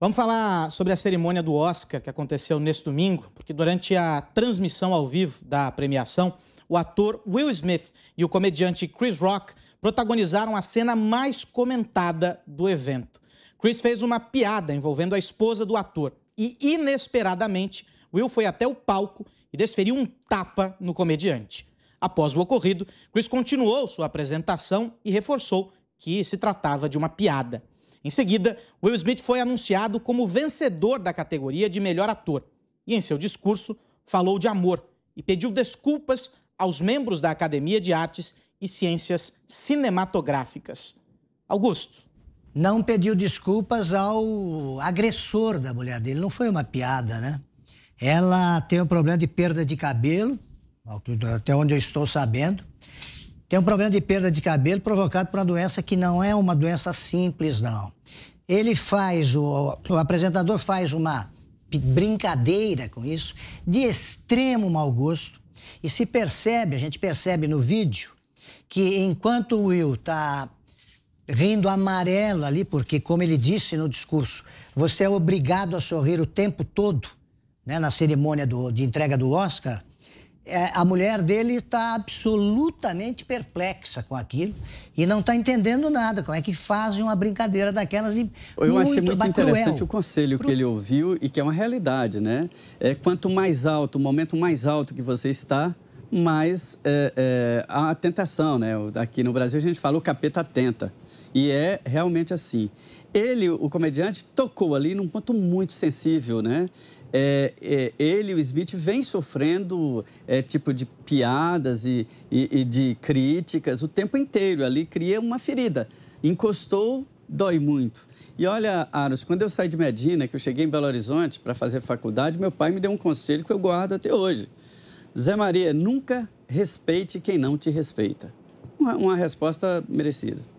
Vamos falar sobre a cerimônia do Oscar que aconteceu neste domingo, porque durante a transmissão ao vivo da premiação, o ator Will Smith e o comediante Chris Rock protagonizaram a cena mais comentada do evento. Chris fez uma piada envolvendo a esposa do ator e, inesperadamente, Will foi até o palco e desferiu um tapa no comediante. Após o ocorrido, Chris continuou sua apresentação e reforçou que se tratava de uma piada. Em seguida, Will Smith foi anunciado como vencedor da categoria de melhor ator e, em seu discurso, falou de amor e pediu desculpas aos membros da Academia de Artes e Ciências Cinematográficas. Augusto. Não pediu desculpas ao agressor da mulher dele, não foi uma piada, né? Ela tem um problema de perda de cabelo, até onde eu estou sabendo. Tem um problema de perda de cabelo provocado por uma doença que não é uma doença simples, não. Ele faz, o, o apresentador faz uma brincadeira com isso, de extremo mau gosto, e se percebe, a gente percebe no vídeo, que enquanto o Will está rindo amarelo ali, porque, como ele disse no discurso, você é obrigado a sorrir o tempo todo, né, na cerimônia do, de entrega do Oscar, é, a mulher dele está absolutamente perplexa com aquilo e não está entendendo nada. Como é que fazem uma brincadeira daquelas? E Eu muito, achei muito interessante cruel. o conselho que ele ouviu e que é uma realidade, né? É quanto mais alto, o momento mais alto que você está, mas é, é, a tentação, né? Aqui no Brasil a gente fala o capeta tenta. E é realmente assim. Ele, o comediante, tocou ali num ponto muito sensível, né? É, é, ele, o Smith, vem sofrendo é, tipo de piadas e, e, e, de críticas o tempo inteiro. Ali cria uma ferida. Encostou, dói muito. E olha, Aros, quando eu saí de Medina, que eu cheguei em Belo Horizonte para fazer faculdade, meu pai me deu um conselho que eu guardo até hoje. Zé Maria, nunca respeite quem não te respeita. Uma, uma resposta merecida.